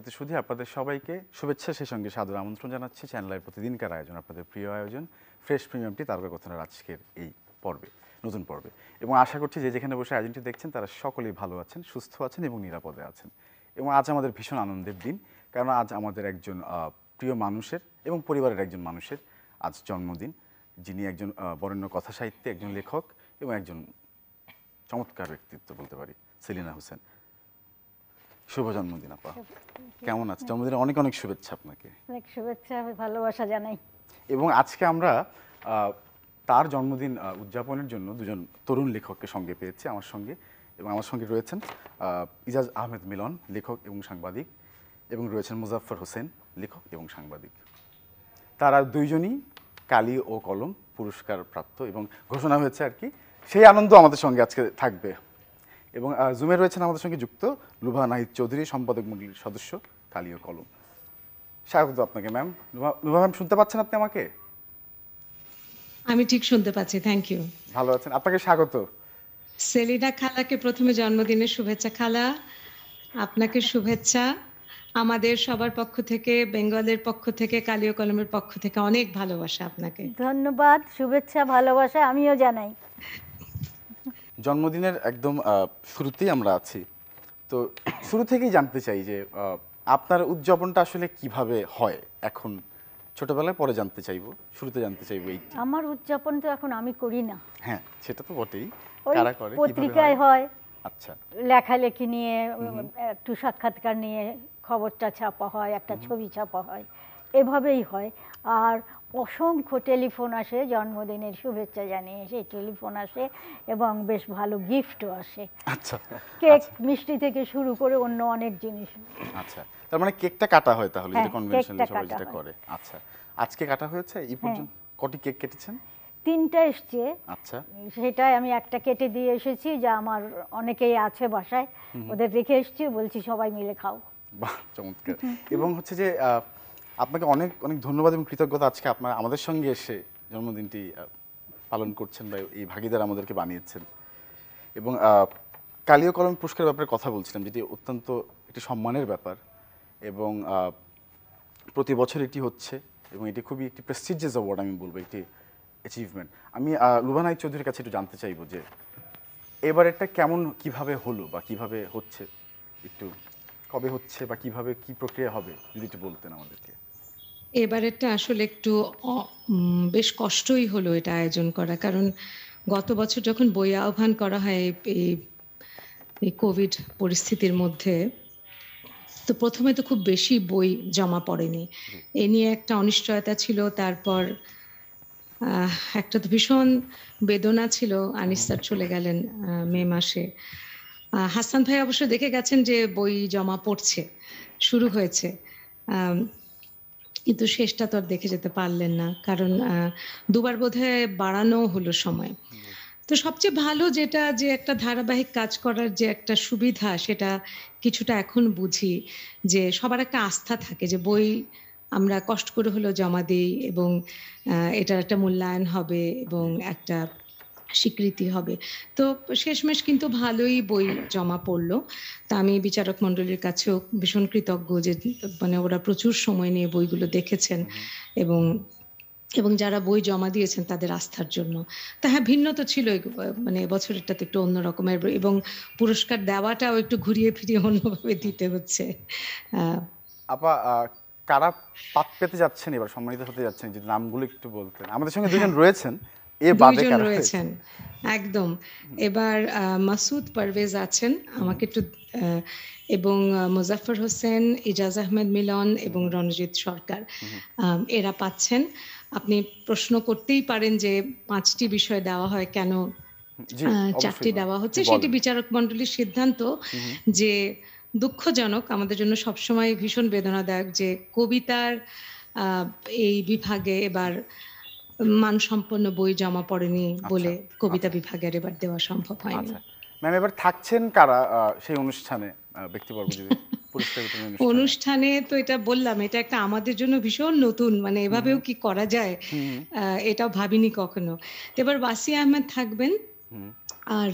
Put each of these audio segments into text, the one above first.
সম্মানিত সুধী আপনাদের সবাইকে শুভেচ্ছা সেই সঙ্গে সাদর আমন্ত্রণ জানাচ্ছি চ্যানেলের প্রতিদিনকার আয়োজন আপনাদের প্রিয় আয়োজন ফ্রেশ প্রিমিয়ামটি তারকা কথা আজকের এই পর্বে নতুন পর্বে এবং আশা করছি যে যেখানে বসে আয়োজনটি দেখছেন তারা সকলেই ভালো আছেন সুস্থ আছেন এবং নিরাপদে আছেন এবং আজ আমাদের ভীষণ আনন্দের দিন কারণ আজ আমাদের একজন প্রিয় মানুষের এবং পরিবারের একজন মানুষের আজ জন্মদিন যিনি একজন বরেণ্য কথাসাহিত্যে একজন লেখক এবং একজন চমৎকার ব্যক্তিত্ব বলতে পারি সেলিনা হোসেন শুভ জন্মদিন আপা কেমন আছে জন্মদিনে অনেক অনেক শুভেচ্ছা আপনাকে অনেক শুভেচ্ছা ভালোবাসা জানাই এবং আজকে আমরা তার জন্মদিন উদযাপনের জন্য দুজন তরুণ লেখককে সঙ্গে পেয়েছি আমার সঙ্গে এবং আমার সঙ্গে রয়েছেন ইজাজ আহমেদ মিলন লেখক এবং সাংবাদিক এবং রয়েছেন মুজাফর হোসেন লেখক এবং সাংবাদিক তারা দুইজনই কালি ও কলম পুরস্কার প্রাপ্ত এবং ঘোষণা হয়েছে আর কি সেই আনন্দ আমাদের সঙ্গে আজকে থাকবে এবং জুমে রয়েছেন আমাদের সঙ্গে যুক্ত লুভা নাহিদ চৌধুরী সম্পাদক মন্ডলীর সদস্য কালীয় কলম স্বাগত আপনাকে ম্যাম লুভা ম্যাম শুনতে পাচ্ছেন আপনি আমাকে আমি ঠিক শুনতে পাচ্ছি থ্যাংক ইউ ভালো আছেন আপনাকে স্বাগত সেলিনা খালাকে প্রথমে জন্মদিনের শুভেচ্ছা খালা আপনাকে শুভেচ্ছা আমাদের সবার পক্ষ থেকে বেঙ্গলের পক্ষ থেকে কালীয় কলমের পক্ষ থেকে অনেক ভালোবাসা আপনাকে ধন্যবাদ শুভেচ্ছা ভালোবাসা আমিও জানাই জন্মদিনের একদম শুরুতেই আমরা আছি তো শুরু থেকেই জানতে চাই যে আপনার উদযাপনটা আসলে কিভাবে হয় এখন ছোটবেলায় পরে জানতে চাইব শুরুতে জানতে চাইব এই আমার উদযাপন তো এখন আমি করি না হ্যাঁ সেটা তো বটেই কারা করে পত্রিকায় হয় আচ্ছা লেখালেখি নিয়ে একটু সাক্ষাৎকার নিয়ে খবরটা ছাপা হয় একটা ছবি ছাপা হয় এভাবেই হয় আর অসংখ্য টেলিফোন আসে জন্মদিনের শুভেচ্ছা জানিয়ে সেই টেলিফোন আসে এবং বেশ ভালো গিফটও আসে আচ্ছা কেক আচ্ছা। মিষ্টি থেকে শুরু করে অন্য অনেক জিনিস আচ্ছা তার মানে কেকটা কাটা হয় তাহলে যে হ্যাঁ, কনভেনশনালি সবাই যেটা করে আচ্ছা আজকে কাটা হয়েছে এই হ্যাঁ। পর্যন্ত কটি কেক কেটেছেন তিনটা এসছে আচ্ছা সেটাই আমি একটা কেটে দিয়ে এসেছি যা আমার অনেকেই আছে বাসায় ওদের রেখে এসেছি বলছি সবাই মিলে খাও বাহ চমৎকার এবং হচ্ছে যে আপনাকে অনেক অনেক ধন্যবাদ এবং কৃতজ্ঞতা আজকে আপনার আমাদের সঙ্গে এসে জন্মদিনটি পালন করছেন বা এই ভাগিদার আমাদেরকে বানিয়েছেন এবং কালীয় কলম পুরস্কার ব্যাপারে কথা বলছিলাম যেটি অত্যন্ত একটি সম্মানের ব্যাপার এবং প্রতি বছর এটি হচ্ছে এবং এটি খুবই একটি প্রেস্টিজিয়াস অ্যাওয়ার্ড আমি বলবো একটি অ্যাচিভমেন্ট আমি লুবানাই চৌধুরীর কাছে একটু জানতে চাইবো যে এবার এটা কেমন কিভাবে হলো বা কিভাবে হচ্ছে একটু কবে হচ্ছে বা কিভাবে কি প্রক্রিয়া হবে যদি একটু বলতেন আমাদেরকে এবারেরটা আসলে একটু বেশ কষ্টই হলো এটা আয়োজন করা কারণ গত বছর যখন বই আহ্বান করা হয় এই কোভিড পরিস্থিতির মধ্যে তো প্রথমে তো খুব বেশি বই জমা পড়েনি এ নিয়ে একটা অনিশ্চয়তা ছিল তারপর একটা তো ভীষণ বেদনা ছিল আনিস স্যার চলে গেলেন মে মাসে হাসান ভাই অবশ্য দেখে গেছেন যে বই জমা পড়ছে শুরু হয়েছে কিন্তু শেষটা তো আর দেখে যেতে পারলেন না কারণ দুবার বোধহয় বাড়ানো হলো সময় তো সবচেয়ে ভালো যেটা যে একটা ধারাবাহিক কাজ করার যে একটা সুবিধা সেটা কিছুটা এখন বুঝি যে সবার একটা আস্থা থাকে যে বই আমরা কষ্ট করে হলেও জমা দিই এবং এটার একটা মূল্যায়ন হবে এবং একটা স্বীকৃতি হবে তো শেষমেশ কিন্তু ভালোই বই জমা পড়লো তা আমি বিচারক মন্ডলীর কাছেও ভীষণ কৃতজ্ঞ যে মানে ওরা প্রচুর সময় নিয়ে বইগুলো দেখেছেন এবং এবং যারা বই জমা দিয়েছেন তাদের আস্থার জন্য তা হ্যাঁ ভিন্ন তো ছিল মানে বছরেরটাতে একটু অন্য রকমের এবং পুরস্কার দেওয়াটাও একটু ঘুরিয়ে ফিরিয়ে অন্যভাবে দিতে হচ্ছে আপা কারা পাত পেতে যাচ্ছেন এবার সম্মানিত হতে যাচ্ছেন যদি নামগুলো একটু বলতেন আমাদের সঙ্গে দুজন হ্যাঁ। রয়েছেন দুইজন রয়েছেন একদম এবার মাসুদ পারভেজ আছেন আমাকে একটু এবং মুজাফর হোসেন ইজাজ আহমেদ মিলন এবং রণজিৎ সরকার এরা পাচ্ছেন আপনি প্রশ্ন করতেই পারেন যে পাঁচটি বিষয় দেওয়া হয় কেন চারটি দেওয়া হচ্ছে সেটি বিচারক মন্ডলীর সিদ্ধান্ত যে দুঃখজনক আমাদের জন্য সবসময় ভীষণ বেদনাদায়ক যে কবিতার এই বিভাগে এবার মানসম্পন্ন বই জমা পড়েনি আচ্ছা, বলে আচ্ছা। কবিতা বিভাগের এবার দেওয়া সম্ভব হয়নি ম্যাম আচ্ছা। এবার থাকছেন কারা সেই অনুষ্ঠানে ব্যক্তিবর্গ যদি অনুষ্ঠানে তো এটা বললাম এটা একটা আমাদের জন্য ভীষণ নতুন মানে এভাবেও কি করা যায় এটাও ভাবিনি কখনো এবার বাসি আহমেদ থাকবেন আর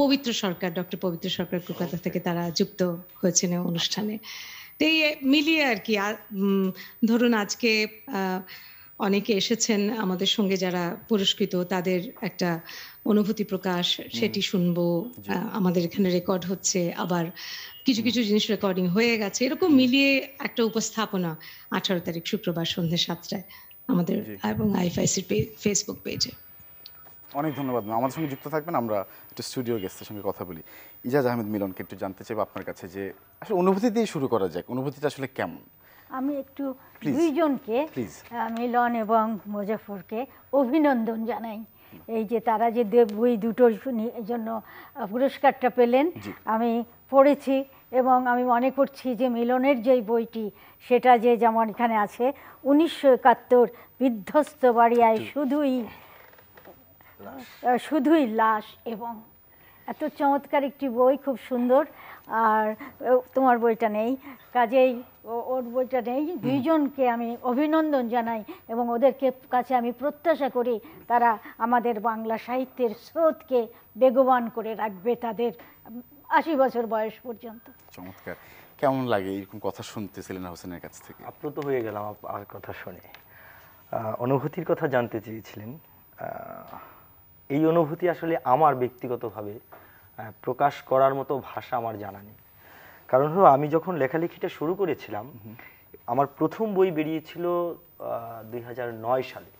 পবিত্র সরকার ডক্টর পবিত্র সরকার কলকাতা থেকে তারা যুক্ত হয়েছেন অনুষ্ঠানে তো মিলিয়ে আর কি আর ধরুন আজকে আহ অনেকে এসেছেন আমাদের সঙ্গে যারা পুরস্কৃত তাদের একটা অনুভূতি প্রকাশ সেটি শুনবো আমাদের এখানে রেকর্ড হচ্ছে আবার কিছু কিছু জিনিস রেকর্ডিং হয়ে গেছে এরকম মিলিয়ে একটা উপস্থাপনা আঠারো তারিখ শুক্রবার সন্ধ্যে সাতটায় আমাদের এবং আইফআইসির ফেসবুক পেজে অনেক ধন্যবাদ আমাদের সঙ্গে যুক্ত থাকবেন আমরা একটু স্টুডিও গেস্টের সঙ্গে কথা বলি ইজাজ আহমেদ মিলনকে একটু জানতে চাইবো আপনার কাছে যে আসলে অনুভূতি দিয়ে শুরু করা যাক অনুভূতিটা আসলে কেমন আমি একটু দুইজনকে মিলন এবং মুজাফরকে অভিনন্দন জানাই এই যে তারা যে দেব বই দুটোর জন্য পুরস্কারটা পেলেন আমি পড়েছি এবং আমি মনে করছি যে মিলনের যেই বইটি সেটা যে যেমন এখানে আছে উনিশশো একাত্তর বিধ্বস্ত বাড়িয়ায় শুধুই শুধুই লাশ এবং এত চমৎকার একটি বই খুব সুন্দর আর তোমার বইটা নেই কাজেই ওর বইটা নেই দুইজনকে আমি অভিনন্দন জানাই এবং ওদেরকে কাছে আমি প্রত্যাশা করি তারা আমাদের বাংলা সাহিত্যের স্রোতকে বেগবান করে রাখবে তাদের আশি বছর বয়স পর্যন্ত চমৎকার কেমন লাগে এরকম কথা শুনতে সেলিনা হোসেনের কাছ থেকে আপ্লুত হয়ে গেলাম আর কথা শুনে অনুভূতির কথা জানতে চেয়েছিলেন এই অনুভূতি আসলে আমার ব্যক্তিগতভাবে প্রকাশ করার মতো ভাষা আমার জানা নেই কারণ হলো আমি যখন লেখালেখিটা শুরু করেছিলাম আমার প্রথম বই বেরিয়েছিল দুই সালে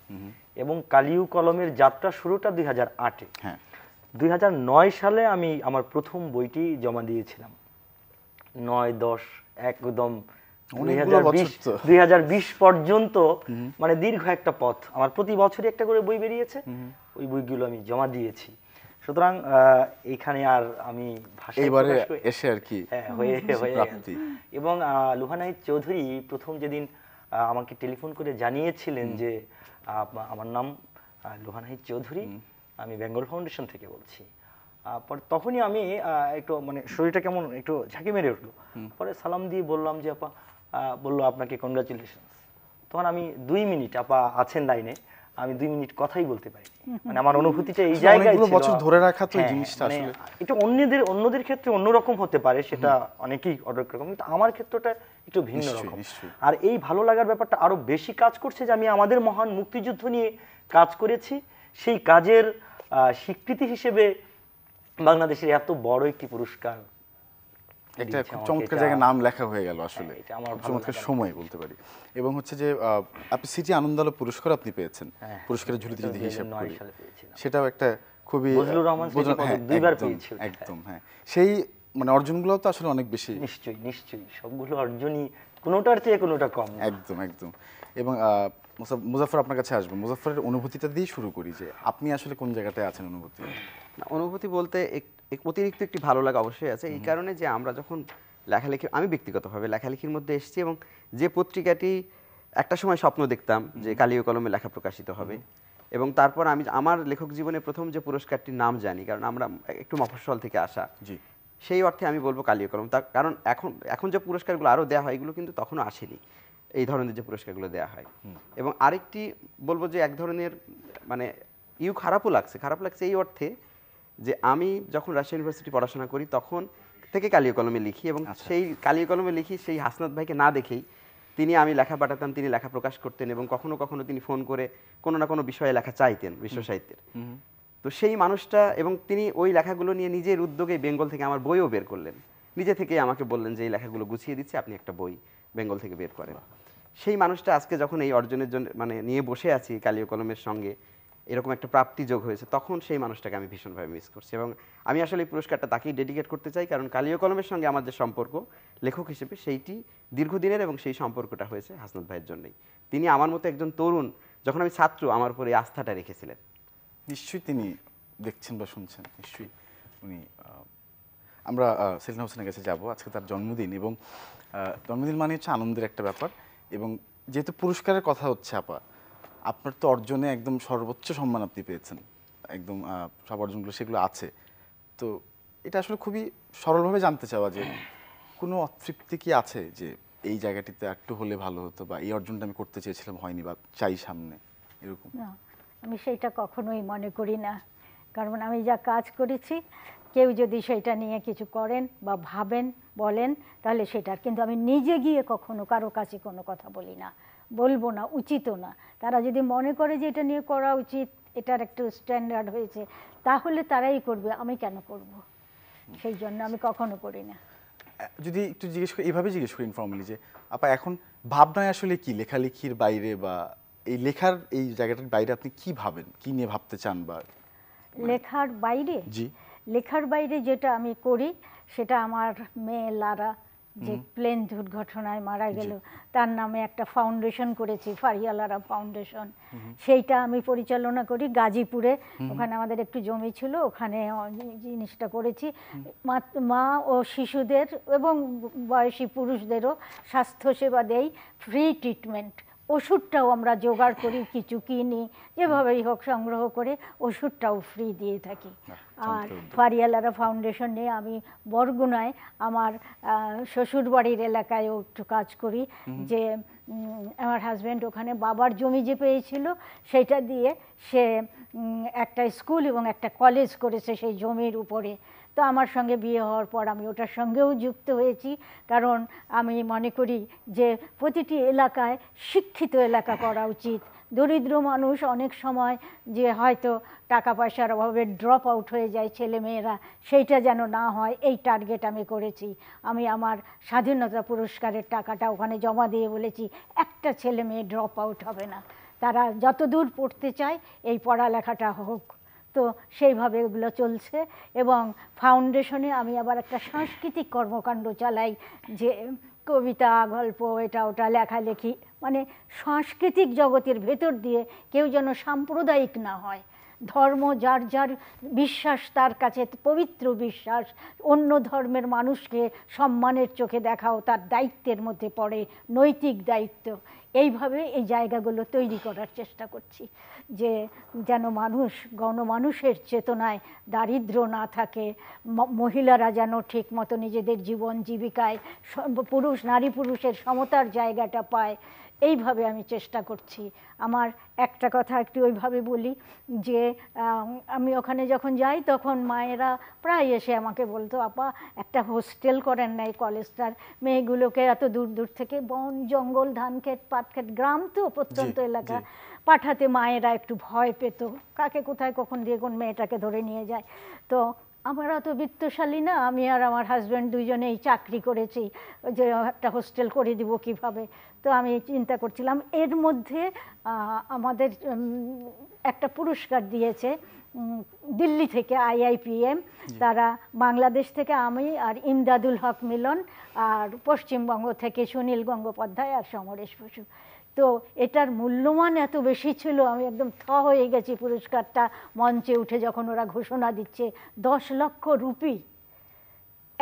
এবং কালিউ কলমের যাত্রা শুরুটা দুই হাজার আটে হ্যাঁ। দুই সালে আমি আমার প্রথম বইটি জমা দিয়েছিলাম নয় দশ একদম দুই পর্যন্ত মানে দীর্ঘ একটা পথ আমার প্রতি বছরই একটা করে বই বেরিয়েছে ওই বইগুলো আমি জমা দিয়েছি সুতরাং এখানে আর আমি এইবারে এসে আর কি হ্যাঁ, এবং লুহানাই চৌধুরী প্রথম যেদিন আমাকে টেলিফোন করে জানিয়েছিলেন যে আমার নাম লুহানাই চৌধুরী আমি বেঙ্গল ফাউন্ডেশন থেকে বলছি পরে তখনই আমি একটু মানে শরীরটা কেমন একটু ঝাঁকি মেরে উঠলো পরে সালাম দিয়ে বললাম যে আপা বলল আপনাকে কনগ্রাচুলেশনস তখন আমি দুই মিনিট আপা আছেন লাইনে আমি দুই মিনিট কথাই বলতে পারি মানে আমার অনুভূতিটা এই মানে জায়গায় বছর ধরে রাখা তো হ্যাঁ, জিনিসটা মানে আসলে এটা অন্যদের অন্যদের ক্ষেত্রে অন্যরকম হতে পারে সেটা অনেকেই অনেক রকম কিন্তু আমার ক্ষেত্রটা একটু ভিন্ন রকম আর এই ভালো লাগার ব্যাপারটা আরো বেশি কাজ করছে যে আমি আমাদের মহান মুক্তিযুদ্ধ নিয়ে কাজ করেছি সেই কাজের স্বীকৃতি হিসেবে বাংলাদেশের এত বড় একটি পুরস্কার একটা খুব চমৎকার জায়গায় নাম লেখা হয়ে গেল আসলে হ্যাঁ, চমৎকার সময় বলতে পারি এবং হচ্ছে যে আপনি সিটি আনন্দালো পুরস্কার আপনি পেয়েছেন হ্যাঁ, পুরস্কারের ঝুলিতে যদি হিসাব করি সেটাও একটা খুবই হ্যাঁ, দুইবার পেয়েছি একদম হ্যাঁ সেই মানে অর্জনগুলো তো আসলে অনেক বেশি নিশ্চয়ই নিশ্চয়ই সবগুলো অর্জনই কোনোটার চেয়ে কোনোটা কম একদম একদম এবং মুজাফর আপনার কাছে আসবো মুজাফরের অনুভূতিটা দিয়ে শুরু করি যে আপনি আসলে কোন জায়গাতে আছেন অনুভূতি অনুভূতি বলতে অতিরিক্ত একটি ভালো লাগা অবশ্যই আছে এই কারণে যে আমরা যখন লেখালেখি আমি ব্যক্তিগতভাবে লেখালেখির মধ্যে এসেছি এবং যে পত্রিকাটি একটা সময় স্বপ্ন দেখতাম যে কালীয় কলমে লেখা প্রকাশিত হবে এবং তারপর আমি আমার লেখক জীবনে প্রথম যে পুরস্কারটির নাম জানি কারণ আমরা একটু মফস্বল থেকে আসা জি সেই অর্থে আমি বলবো কালীয় কলম তার কারণ এখন এখন যে পুরস্কারগুলো আরও দেওয়া হয় এগুলো কিন্তু তখনও আসেনি এই ধরনের যে পুরস্কারগুলো দেওয়া হয় এবং আরেকটি বলবো যে এক ধরনের মানে ইউ খারাপও লাগছে খারাপ লাগছে এই অর্থে যে আমি যখন রাজশাহী ইউনিভার্সিটি পড়াশোনা করি তখন থেকে কালীয় কলমে লিখি এবং আচ্ছা। সেই কালীয় কলমে লিখি সেই হাসনাত ভাইকে না দেখেই তিনি আমি লেখা পাঠাতাম তিনি লেখা প্রকাশ করতেন এবং কখনো কখনো তিনি ফোন করে কোনো না কোনো বিষয়ে লেখা চাইতেন বিশ্ব সাহিত্যের তো সেই মানুষটা এবং তিনি ওই লেখাগুলো নিয়ে নিজের উদ্যোগে বেঙ্গল থেকে আমার বইও বের করলেন নিজে থেকে আমাকে বললেন যে এই লেখাগুলো গুছিয়ে দিচ্ছে আপনি একটা বই বেঙ্গল থেকে বের করেন সেই মানুষটা আজকে যখন এই অর্জনের জন্য মানে নিয়ে বসে আছি কালীয় কলমের সঙ্গে এরকম একটা প্রাপ্তি যোগ হয়েছে তখন সেই মানুষটাকে আমি ভীষণভাবে মিস করছি এবং আমি আসলে এই পুরস্কারটা তাকেই ডেডিকেট করতে চাই কারণ কালীয় কলমের সঙ্গে আমার যে সম্পর্ক লেখক হিসেবে সেইটি দীর্ঘদিনের এবং সেই সম্পর্কটা হয়েছে হাসনাত ভাইয়ের জন্যই তিনি আমার মতো একজন তরুণ যখন আমি ছাত্র আমার উপরে এই আস্থাটা রেখেছিলেন নিশ্চয়ই তিনি দেখছেন বা শুনছেন নিশ্চয়ই উনি আমরা সেলিনা হোসেনের কাছে যাব আজকে তার জন্মদিন এবং জন্মদিন মানে হচ্ছে আনন্দের একটা ব্যাপার এবং যেহেতু পুরস্কারের কথা হচ্ছে আপা আপনার তো অর্জনে একদম সর্বোচ্চ সম্মান আপনি পেয়েছেন একদম সব অর্জনগুলো সেগুলো আছে তো এটা আসলে খুবই সরলভাবে জানতে চাওয়া যে কোনো অতৃপ্তি কি আছে যে এই জায়গাটিতে একটু হলে ভালো হতো বা এই অর্জনটা আমি করতে চেয়েছিলাম হয়নি বা চাই সামনে এরকম না আমি সেইটা কখনোই মনে করি না কারণ আমি যা কাজ করেছি কেউ যদি সেটা নিয়ে কিছু করেন বা ভাবেন বলেন তাহলে সেটা কিন্তু আমি নিজে গিয়ে কখনো কারো কাছে কোনো কথা বলি না বলবো না উচিতও না তারা যদি মনে করে যে এটা নিয়ে করা উচিত এটার একটু স্ট্যান্ডার্ড হয়েছে তাহলে তারাই করবে আমি কেন করব সেই জন্য আমি কখনো করি না যদি একটু জিজ্ঞেস করি এভাবে জিজ্ঞেস করি ইনফর্মালি যে আপা এখন ভাবনায় আসলে কি লেখালেখির বাইরে বা এই লেখার এই জায়গাটার বাইরে আপনি কি ভাবেন কি নিয়ে ভাবতে চান বা মানে লেখার বাইরে জি লেখার বাইরে যেটা আমি করি সেটা আমার মেয়ে লারা যে প্লেন দুর্ঘটনায় মারা গেল তার নামে একটা ফাউন্ডেশন করেছি ফারিয়ালারা ফাউন্ডেশন সেইটা আমি পরিচালনা করি গাজীপুরে ওখানে আমাদের একটু জমি ছিল ওখানে জিনিসটা করেছি মা ও শিশুদের এবং বয়সী পুরুষদেরও স্বাস্থ্যসেবা দেই ফ্রি ট্রিটমেন্ট ওষুধটাও আমরা জোগাড় করি কিছু কিনি যেভাবেই হোক সংগ্রহ করে ওষুধটাও ফ্রি দিয়ে থাকি আর ফারিয়ালারা ফাউন্ডেশন নিয়ে আমি বরগুনায় আমার শ্বশুর বাড়ির এলাকায়ও একটু কাজ করি যে আমার হাজব্যান্ড ওখানে বাবার জমি যে পেয়েছিল সেটা দিয়ে সে একটা স্কুল এবং একটা কলেজ করেছে সেই জমির উপরে তো আমার সঙ্গে বিয়ে হওয়ার পর আমি ওটার সঙ্গেও যুক্ত হয়েছি কারণ আমি মনে করি যে প্রতিটি এলাকায় শিক্ষিত এলাকা করা উচিত দরিদ্র মানুষ অনেক সময় যে হয়তো টাকা পয়সার অভাবে ড্রপ আউট হয়ে যায় ছেলে মেয়েরা সেইটা যেন না হয় এই টার্গেট আমি করেছি আমি আমার স্বাধীনতা পুরস্কারের টাকাটা ওখানে জমা দিয়ে বলেছি একটা ছেলে মেয়ে ড্রপ আউট হবে না তারা যতদূর পড়তে চায় এই পড়ালেখাটা হোক তো সেইভাবে এগুলো চলছে এবং ফাউন্ডেশনে আমি আবার একটা সাংস্কৃতিক কর্মকাণ্ড চালাই যে কবিতা গল্প এটা ওটা লেখালেখি মানে সাংস্কৃতিক জগতের ভেতর দিয়ে কেউ যেন সাম্প্রদায়িক না হয় ধর্ম যার যার বিশ্বাস তার কাছে পবিত্র বিশ্বাস অন্য ধর্মের মানুষকে সম্মানের চোখে দেখাও তার দায়িত্বের মধ্যে পড়ে নৈতিক দায়িত্ব এইভাবে এই জায়গাগুলো তৈরি করার চেষ্টা করছি যে যেন মানুষ গণমানুষের চেতনায় দারিদ্র না থাকে মহিলারা যেন ঠিক মতো নিজেদের জীবন জীবিকায় পুরুষ নারী পুরুষের সমতার জায়গাটা পায় এইভাবে আমি চেষ্টা করছি আমার একটা কথা একটু ওইভাবে বলি যে আমি ওখানে যখন যাই তখন মায়েরা প্রায় এসে আমাকে বলতো আপা একটা হোস্টেল করেন না এই কলেজটার মেয়েগুলোকে এত দূর দূর থেকে বন জঙ্গল ধানক্ষেত ক্ষেত গ্রাম তো প্রত্যন্ত এলাকা পাঠাতে মায়েরা একটু ভয় পেত কাকে কোথায় কখন দিয়ে কোন মেয়েটাকে ধরে নিয়ে যায় তো আমার অত বিত্তশালী না আমি আর আমার হাজব্যান্ড দুজনেই চাকরি করেছি যে একটা হোস্টেল করে দিব কিভাবে তো আমি চিন্তা করছিলাম এর মধ্যে আমাদের একটা পুরস্কার দিয়েছে দিল্লি থেকে আইআইপিএম তারা বাংলাদেশ থেকে আমি আর ইমদাদুল হক মিলন আর পশ্চিমবঙ্গ থেকে সুনীল গঙ্গোপাধ্যায় আর সমরেশ বসু তো এটার মূল্যমান এত বেশি ছিল আমি একদম থ হয়ে গেছি পুরস্কারটা মঞ্চে উঠে যখন ওরা ঘোষণা দিচ্ছে দশ লক্ষ রুপি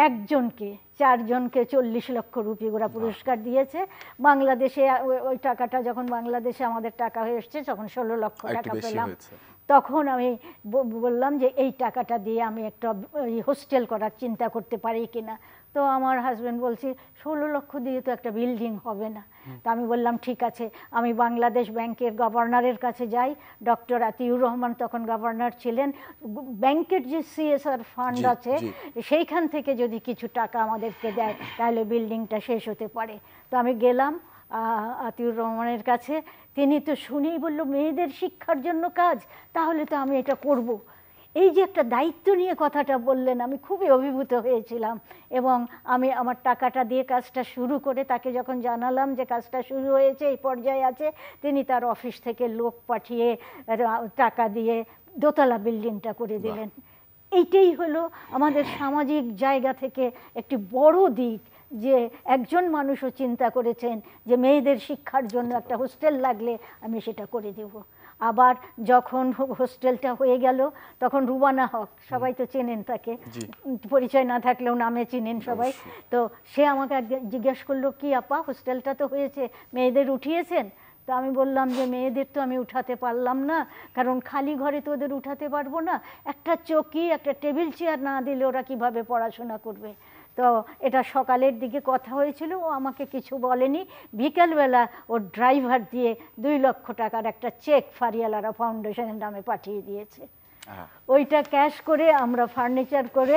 একজনকে চারজনকে চল্লিশ লক্ষ রুপি ওরা পুরস্কার দিয়েছে বাংলাদেশে ওই টাকাটা যখন বাংলাদেশে আমাদের টাকা হয়ে এসছে তখন ষোলো লক্ষ টাকা পেলাম তখন আমি বললাম যে এই টাকাটা দিয়ে আমি একটা হোস্টেল করার চিন্তা করতে পারি কিনা তো আমার হাজব্যান্ড বলছে ষোলো লক্ষ দিয়ে তো একটা বিল্ডিং হবে না তো আমি বললাম ঠিক আছে আমি বাংলাদেশ ব্যাংকের গভর্নরের কাছে যাই ডক্টর আতিউর রহমান তখন গভর্নর ছিলেন ব্যাংকের যে সিএসআর ফান্ড আছে সেইখান থেকে যদি কিছু টাকা আমাদেরকে দেয় তাহলে বিল্ডিংটা শেষ হতে পারে তো আমি গেলাম আতিউর রহমানের কাছে তিনি তো শুনেই বলল মেয়েদের শিক্ষার জন্য কাজ তাহলে তো আমি এটা করবো এই যে একটা দায়িত্ব নিয়ে কথাটা বললেন আমি খুবই অভিভূত হয়েছিলাম এবং আমি আমার টাকাটা দিয়ে কাজটা শুরু করে তাকে যখন জানালাম যে কাজটা শুরু হয়েছে এই পর্যায়ে আছে তিনি তার অফিস থেকে লোক পাঠিয়ে টাকা দিয়ে দোতলা বিল্ডিংটা করে দিলেন এইটাই হলো আমাদের সামাজিক জায়গা থেকে একটি বড় দিক যে একজন মানুষও চিন্তা করেছেন যে মেয়েদের শিক্ষার জন্য আচ্ছা। একটা হোস্টেল লাগলে আমি সেটা করে দেবো আবার যখন হোস্টেলটা হয়ে গেল তখন রুবানা হক সবাই তো চেনেন তাকে পরিচয় না থাকলেও নামে চিনেন সবাই তো সে আমাকে জিজ্ঞেস করলো কি আপা হোস্টেলটা তো হয়েছে মেয়েদের উঠিয়েছেন তো আমি বললাম যে মেয়েদের তো আমি উঠাতে পারলাম না কারণ খালি ঘরে তো ওদের উঠাতে পারবো না একটা চকি একটা টেবিল চেয়ার না দিলে ওরা কিভাবে পড়াশোনা করবে তো এটা সকালের দিকে কথা হয়েছিল ও আমাকে কিছু বলেনি বিকেলবেলা ওর ড্রাইভার দিয়ে দুই লক্ষ টাকার একটা চেক ফারিয়ালারা ফাউন্ডেশনের নামে পাঠিয়ে দিয়েছে ওইটা ক্যাশ করে আমরা ফার্নিচার করে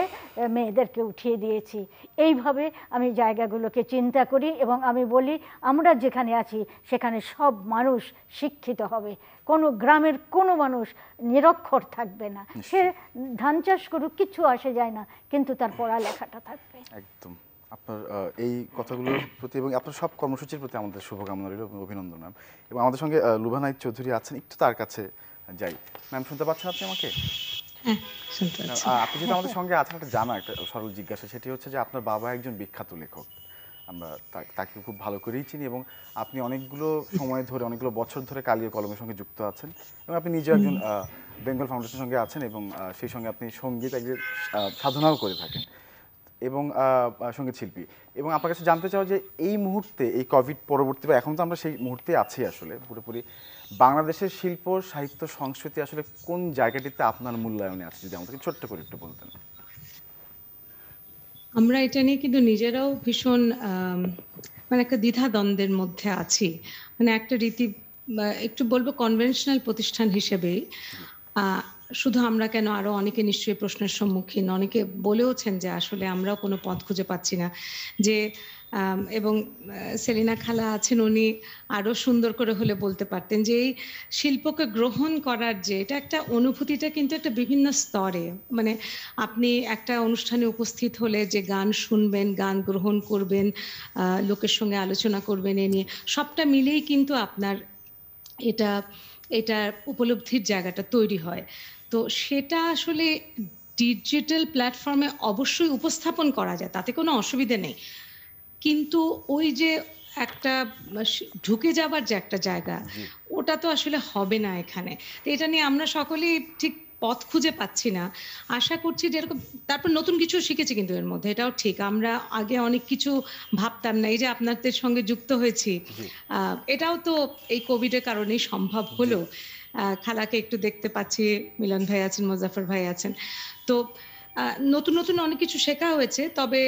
মেয়েদেরকে উঠিয়ে দিয়েছি এইভাবে আমি জায়গাগুলোকে চিন্তা করি এবং আমি বলি আমরা যেখানে আছি সেখানে সব মানুষ শিক্ষিত হবে কোনো গ্রামের কোনো মানুষ নিরক্ষর থাকবে না সে ধান চাষ করুক কিছু আসে যায় না কিন্তু তার পড়ালেখাটা থাকবে একদম আপনার এই কথাগুলোর প্রতি এবং আপনার সব কর্মসূচির প্রতি আমাদের শুভকামনা রইল অভিনন্দন এবং আমাদের সঙ্গে লুভানাইত চৌধুরী আছেন একটু তার কাছে যাই ম্যাম শুনতে পাচ্ছেন আপনি আমাকে হ্যাঁ, আপনি যেটা আমাদের সঙ্গে আছেন একটা জানা একটা সরল জিজ্ঞাসা সেটি হচ্ছে যে আপনার বাবা একজন বিখ্যাত লেখক আমরা তাকে খুব ভালো করেই চিনি এবং আপনি অনেকগুলো সময় ধরে অনেকগুলো বছর ধরে কালীয় কলমের সঙ্গে যুক্ত আছেন এবং আপনি নিজেও একজন বেঙ্গল ফাউন্ডেশনের সঙ্গে আছেন এবং সেই সঙ্গে আপনি সঙ্গীত একজন সাধনাও করে থাকেন এবং সঙ্গীত শিল্পী এবং আপনার কাছে জানতে চাও যে এই মুহূর্তে এই কোভিড পরবর্তী বা এখন তো আমরা সেই মুহূর্তে আছি আসলে পুরোপুরি বাংলাদেশের শিল্প সাহিত্য সংস্কৃতি আসলে কোন জায়গাটিতে আপনার মূল্যায়নে আছে যদি আমাদেরকে ছোট্ট করে একটু বলতেন আমরা এটা নিয়ে কিন্তু নিজেরাও ভীষণ মানে একটা দ্বিধা দ্বন্দ্বের মধ্যে আছি মানে একটা রীতি একটু বলবো কনভেনশনাল প্রতিষ্ঠান হিসেবেই শুধু আমরা কেন আরো অনেকে নিশ্চয়ই প্রশ্নের সম্মুখীন অনেকে বলেওছেন যে আসলে আমরাও কোনো পথ খুঁজে পাচ্ছি না যে এবং সেলিনা খালা আছেন উনি আরো সুন্দর করে হলে বলতে পারতেন যে এই শিল্পকে গ্রহণ করার যে এটা একটা অনুভূতিটা কিন্তু একটা বিভিন্ন স্তরে মানে আপনি একটা অনুষ্ঠানে উপস্থিত হলে যে গান শুনবেন গান গ্রহণ করবেন লোকের সঙ্গে আলোচনা করবেন এ নিয়ে সবটা মিলেই কিন্তু আপনার এটা এটা উপলব্ধির জায়গাটা তৈরি হয় তো সেটা আসলে ডিজিটাল প্ল্যাটফর্মে অবশ্যই উপস্থাপন করা যায় তাতে কোনো অসুবিধে নেই কিন্তু ওই যে একটা ঢুকে যাবার যে একটা জায়গা ওটা তো আসলে হবে না এখানে তো এটা নিয়ে আমরা সকলেই ঠিক পথ খুঁজে পাচ্ছি না আশা করছি যেরকম তারপর নতুন কিছু শিখেছি কিন্তু এর মধ্যে এটাও ঠিক আমরা আগে অনেক কিছু ভাবতাম না এই যে আপনাদের সঙ্গে যুক্ত হয়েছি এটাও তো এই কোভিডের কারণেই সম্ভব হলো খালাকে একটু দেখতে পাচ্ছি মিলন ভাই আছেন মোজাফর ভাই আছেন তো নতুন নতুন অনেক কিছু শেখা হয়েছে তবে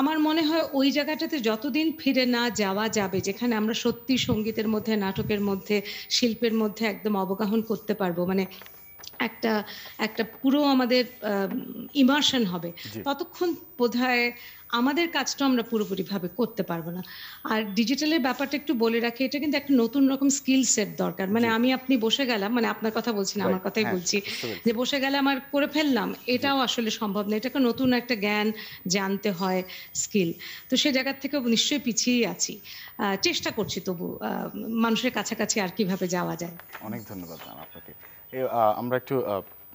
আমার মনে হয় ওই জায়গাটাতে যতদিন ফিরে না যাওয়া যাবে যেখানে আমরা সত্যি সঙ্গীতের মধ্যে নাটকের মধ্যে শিল্পের মধ্যে একদম অবগাহন করতে পারবো মানে একটা একটা পুরো আমাদের ইমার্শন হবে ততক্ষণ হয় আমাদের কাজটা আমরা পুরোপুরিভাবে করতে পারবো না আর ডিজিটালের ব্যাপারটা একটু বলে রাখি এটা কিন্তু একটা নতুন রকম স্কিল সেট দরকার মানে আমি আপনি বসে গেলাম মানে আপনার কথা বলছি না আমার কথাই হ্যাঁ, বলছি যে বসে গেলে আমার করে ফেললাম এটাও আসলে সম্ভব না এটাকে নতুন একটা জ্ঞান জানতে হয় স্কিল তো সে জায়গার থেকে নিশ্চয়ই পিছিয়ে আছি চেষ্টা করছি তবু মানুষের কাছাকাছি আর কিভাবে যাওয়া যায় অনেক ধন্যবাদ আমরা একটু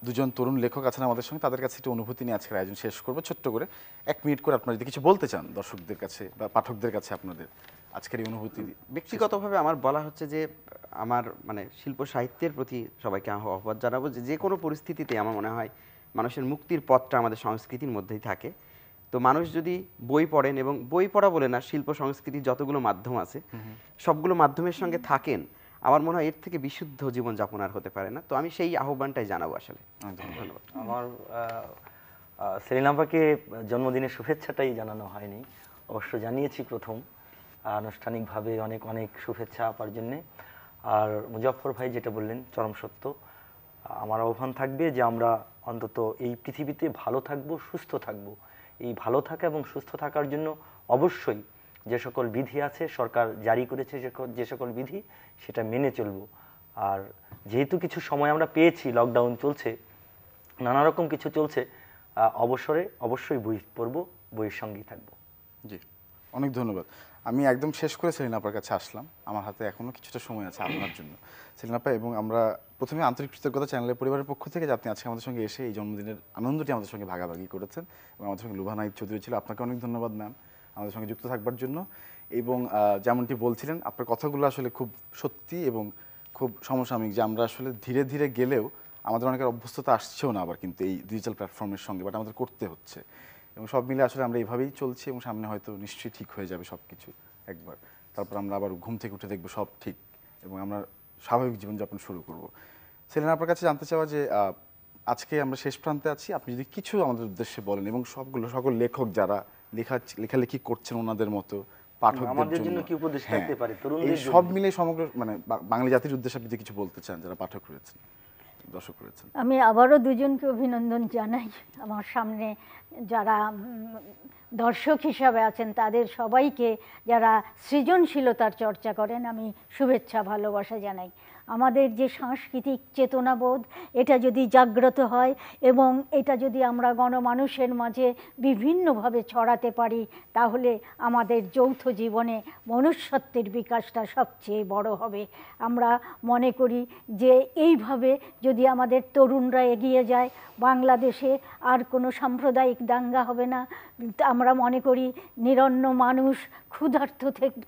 দুজন তরুণ লেখক আছেন আমাদের সঙ্গে তাদের কাছে একটি অনুভূতি নিয়ে আজকের আয়োজন শেষ করবো ছোট্ট করে এক মিনিট করে আপনারা যদি কিছু বলতে চান দর্শকদের কাছে বা পাঠকদের কাছে আপনাদের আজকের এই অনুভূতি ব্যক্তিগতভাবে আমার বলা হচ্ছে যে আমার মানে শিল্প সাহিত্যের প্রতি সবাইকে আহ্বান জানাবো যে যে কোনো পরিস্থিতিতে আমার মনে হয় মানুষের মুক্তির পথটা আমাদের সংস্কৃতির মধ্যেই থাকে তো মানুষ যদি বই পড়েন এবং বই পড়া বলে না শিল্প সংস্কৃতির যতগুলো মাধ্যম আছে সবগুলো মাধ্যমের সঙ্গে থাকেন আমার মনে হয় এর থেকে বিশুদ্ধ জীবন যাপন আর হতে পারে না তো আমি সেই আহ্বানটাই জানাবো আসলে আচ্ছা। ধন্যবাদ আমার সেলিনাপাকে জন্মদিনের শুভেচ্ছাটাই জানানো হয়নি অবশ্য জানিয়েছি প্রথম আনুষ্ঠানিকভাবে অনেক অনেক শুভেচ্ছা আপার জন্যে আর মুজফর ভাই যেটা বললেন চরম সত্য আমার আহ্বান থাকবে যে আমরা অন্তত এই পৃথিবীতে ভালো থাকব সুস্থ থাকব এই ভালো থাকা এবং সুস্থ থাকার জন্য অবশ্যই যে সকল বিধি আছে সরকার জারি করেছে যে সকল বিধি সেটা মেনে চলব আর যেহেতু কিছু সময় আমরা পেয়েছি লকডাউন চলছে নানা রকম কিছু চলছে অবসরে অবশ্যই বই পড়ব বইয়ের সঙ্গেই থাকবো জি অনেক ধন্যবাদ আমি একদম শেষ করে সেলিনা আপার কাছে আসলাম আমার হাতে এখনও কিছুটা সময় আছে আপনার জন্য সেলিনা আপা এবং আমরা প্রথমে আন্তরিক কৃতজ্ঞতা চ্যানেলের পরিবারের পক্ষ থেকে যে আপনি আজকে আমাদের সঙ্গে এসে এই জন্মদিনের আনন্দটি আমাদের সঙ্গে ভাগাভাগি করেছেন এবং আমাদের সঙ্গে লুভানাই চৌধুরী ছিল আপনাকে অনেক ধন্যবাদ ম্যাম আমাদের সঙ্গে যুক্ত থাকবার জন্য এবং যেমনটি বলছিলেন আপনার কথাগুলো আসলে খুব সত্যি এবং খুব সমসাময়িক যে আমরা আসলে ধীরে ধীরে গেলেও আমাদের অনেকের অভ্যস্ততা আসছেও না আবার কিন্তু এই ডিজিটাল প্ল্যাটফর্মের সঙ্গে বাট আমাদের করতে হচ্ছে এবং সব মিলে আসলে আমরা এইভাবেই চলছি এবং সামনে হয়তো নিশ্চয়ই ঠিক হয়ে যাবে সব কিছু একবার তারপর আমরা আবার ঘুম থেকে উঠে দেখবো সব ঠিক এবং আমরা স্বাভাবিক জীবনযাপন শুরু করব সেলেন আপনার কাছে জানতে চাওয়া যে আজকে আমরা শেষ প্রান্তে আছি আপনি যদি কিছু আমাদের উদ্দেশ্যে বলেন এবং সবগুলো সকল লেখক যারা লেখা লেখালেখি করছেন ওনাদের মতো পাঠকদের জন্য কি উপদেশ হ্যাঁ। থাকতে পারে তরুণদের সব মিলে সমগ্র মানে বাঙালি জাতির উদ্দেশ্যে আপনি কিছু বলতে চান যারা পাঠক রয়েছেন দর্শক রয়েছেন আমি আবারও দুজনকে অভিনন্দন জানাই আমার সামনে যারা দর্শক হিসাবে আছেন তাদের সবাইকে যারা সৃজনশীলতার চর্চা করেন আমি শুভেচ্ছা ভালোবাসা জানাই আমাদের যে সাংস্কৃতিক চেতনাবোধ এটা যদি জাগ্রত হয় এবং এটা যদি আমরা গণমানুষের মাঝে বিভিন্নভাবে ছড়াতে পারি তাহলে আমাদের যৌথ জীবনে মনুষ্যত্বের বিকাশটা সবচেয়ে বড় হবে আমরা মনে করি যে এইভাবে যদি আমাদের তরুণরা এগিয়ে যায় বাংলাদেশে আর কোনো সাম্প্রদায়িক দাঙ্গা হবে না আমরা মনে করি নিরন্ন মানুষ ক্ষুধার্ত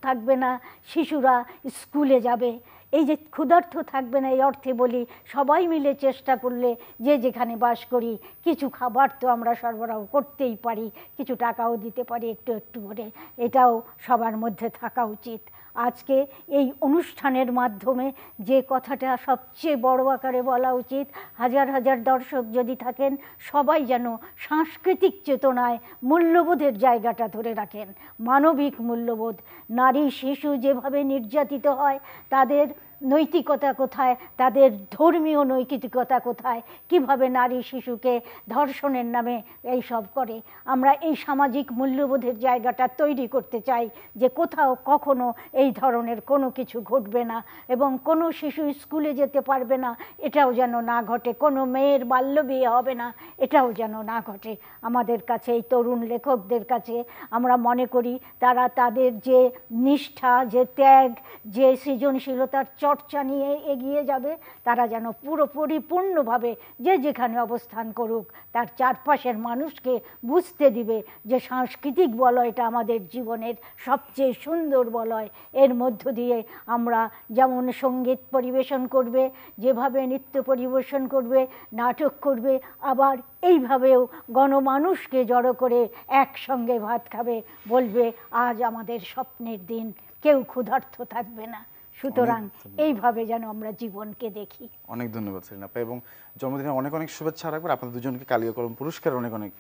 থাকবে না শিশুরা স্কুলে যাবে এই যে ক্ষুধার্থ থাকবে না এই অর্থে বলি সবাই মিলে চেষ্টা করলে যে যেখানে বাস করি কিছু খাবার তো আমরা সরবরাহ করতেই পারি কিছু টাকাও দিতে পারি একটু একটু করে এটাও সবার মধ্যে থাকা উচিত আজকে এই অনুষ্ঠানের মাধ্যমে যে কথাটা সবচেয়ে বড় আকারে বলা উচিত হাজার হাজার দর্শক যদি থাকেন সবাই যেন সাংস্কৃতিক চেতনায় মূল্যবোধের জায়গাটা ধরে রাখেন মানবিক মূল্যবোধ নারী শিশু যেভাবে নির্যাতিত হয় তাদের নৈতিকতা কোথায় তাদের ধর্মীয় নৈতিকতা কোথায় কিভাবে নারী শিশুকে ধর্ষণের নামে এই সব করে আমরা এই সামাজিক মূল্যবোধের জায়গাটা তৈরি করতে চাই যে কোথাও কখনো এই ধরনের কোনো কিছু ঘটবে না এবং কোনো শিশু স্কুলে যেতে পারবে না এটাও যেন না ঘটে কোনো মেয়ের বাল্য বিয়ে হবে না এটাও যেন না ঘটে আমাদের কাছে এই তরুণ লেখকদের কাছে আমরা মনে করি তারা তাদের যে নিষ্ঠা যে ত্যাগ যে সৃজনশীলতার চর চর্চা নিয়ে এগিয়ে যাবে তারা যেন পুরো পরিপূর্ণভাবে যে যেখানে অবস্থান করুক তার চারপাশের মানুষকে বুঝতে দিবে যে সাংস্কৃতিক বলয়টা আমাদের জীবনের সবচেয়ে সুন্দর বলয় এর মধ্য দিয়ে আমরা যেমন সঙ্গীত পরিবেশন করবে যেভাবে নৃত্য পরিবেশন করবে নাটক করবে আবার এইভাবেও গণমানুষকে জড়ো করে একসঙ্গে ভাত খাবে বলবে আজ আমাদের স্বপ্নের দিন কেউ ক্ষুধার্ত থাকবে না সুতরাং এইভাবে যেন আমরা জীবনকে দেখি অনেক ধন্যবাদ সেলিনা আপা এবং জন্মদিনে অনেক অনেক শুভেচ্ছা রাখবেন আপনাদের দুজনকে কালীয় কলম পুরস্কার অনেক অনেক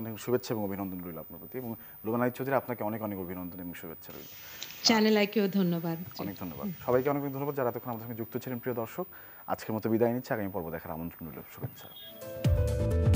অনেক শুভেচ্ছা এবং অভিনন্দন রইল আপনার প্রতি এবং রুবানাই চৌধুরী আপনাকে অনেক অনেক অভিনন্দন এবং শুভেচ্ছা রইল চ্যানেল আইকেও ধন্যবাদ অনেক ধন্যবাদ সবাইকে অনেক অনেক ধন্যবাদ যারা এতক্ষণ আমাদের সঙ্গে যুক্ত ছিলেন প্রিয় দর্শক আজকের মতো বিদায় নিচ্ছে আগামী পর্ব দেখার আমন্ত্রণ রইল শুভেচ্ছা